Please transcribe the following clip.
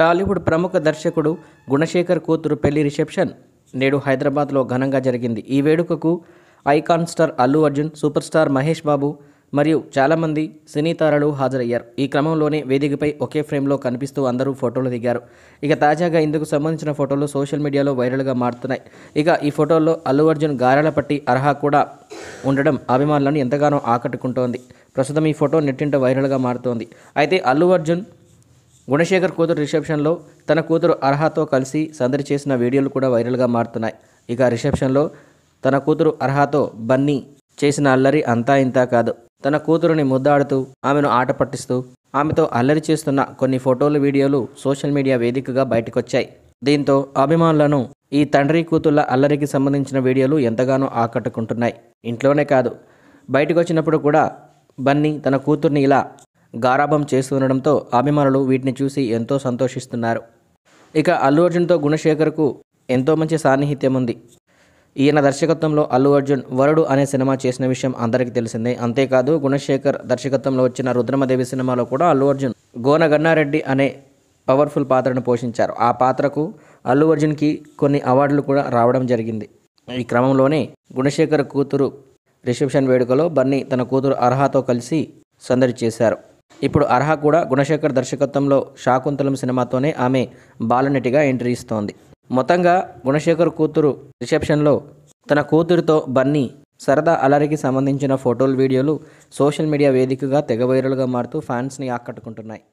టాలీవుడ్ ప్రముఖ దర్శకుడు గుణశేఖర్ కూతురు పెళ్లి రిసెప్షన్ నేడు హైదరాబాద్లో ఘనంగా జరిగింది ఈ వేడుకకు icon star Allu Arjun super star Mahesh Babu మరియు చాలామంది సినీ తారలు హాజరయ్యారు ఈ క్రమంలోనే వేదికపై ఒకే ఫ్రేమ్లో కనిపిస్తూ అందరూ ఫోటోలు దిగారు ఇక తాజాగా ఇందుకు సంబంధించిన ఫోటోలు సోషల్ మీడియాలో వైరల్గా మారుతున్నాయి ఇక ఈ ఫోటోల్లో అల్లు అర్జున్ గారాల పట్టి అర్హా కూడా ఉండడం అభిమానులను ఎంతగానో ఆకట్టుకుంటోంది ప్రస్తుతం ఈ ఫోటో నెట్టింట వైరల్గా మారుతోంది అయితే అల్లు అర్జున్ గుణశేఖర్ కూతురు రిసెప్షన్లో తన కూతురు అర్హతో కలిసి సందడి చేసిన వీడియోలు కూడా వైరల్గా మారుతున్నాయి ఇక రిసెప్షన్లో తన కూతురు అర్హతో బన్నీ చేసిన అల్లరి అంతా ఇంతా కాదు తన కూతురుని ముద్దాడుతూ ఆమెను ఆట పట్టిస్తూ ఆమెతో అల్లరి చేస్తున్న కొన్ని ఫోటోలు వీడియోలు సోషల్ మీడియా వేదికగా బయటకొచ్చాయి దీంతో అభిమానులను ఈ తండ్రి కూతుళ్ళ అల్లరికి సంబంధించిన వీడియోలు ఎంతగానో ఆకట్టుకుంటున్నాయి ఇంట్లోనే కాదు బయటకు వచ్చినప్పుడు కూడా బన్నీ తన కూతుర్ని ఇలా గారాభం చేస్తుండడంతో అభిమానులు వీటిని చూసి ఎంతో సంతోషిస్తున్నారు ఇక అల్లు అర్జున్తో గుణశేఖర్కు ఎంతో మంచి సాన్నిహిత్యం ఉంది ఈయన దర్శకత్వంలో అల్లు అర్జున్ వరుడు అనే సినిమా చేసిన విషయం అందరికీ తెలిసిందే అంతేకాదు గుణశేఖర్ దర్శకత్వంలో వచ్చిన రుద్రమదేవి సినిమాలో కూడా అల్లు అర్జున్ గోనగన్నారెడ్డి అనే పవర్ఫుల్ పాత్రను పోషించారు ఆ పాత్రకు అల్లు అర్జున్కి కొన్ని అవార్డులు కూడా రావడం జరిగింది ఈ క్రమంలోనే గుణశేఖర్ కూతురు రిసెప్షన్ వేడుకలో బన్నీ తన కూతురు అర్హాతో కలిసి సందడి చేశారు ఇప్పుడు అర్హ కూడా గుణశేఖర్ దర్శకత్వంలో శాకుంతలం సినిమాతోనే ఆమె బాలనటిగా ఎంట్రీ ఇస్తోంది మొత్తంగా గుణశేఖర్ కూతురు రిసెప్షన్లో తన కూతురితో బన్నీ సరదా అలరికి సంబంధించిన ఫోటోలు వీడియోలు సోషల్ మీడియా వేదికగా తెగ వైరల్గా మారుతూ ఫ్యాన్స్ని ఆకట్టుకుంటున్నాయి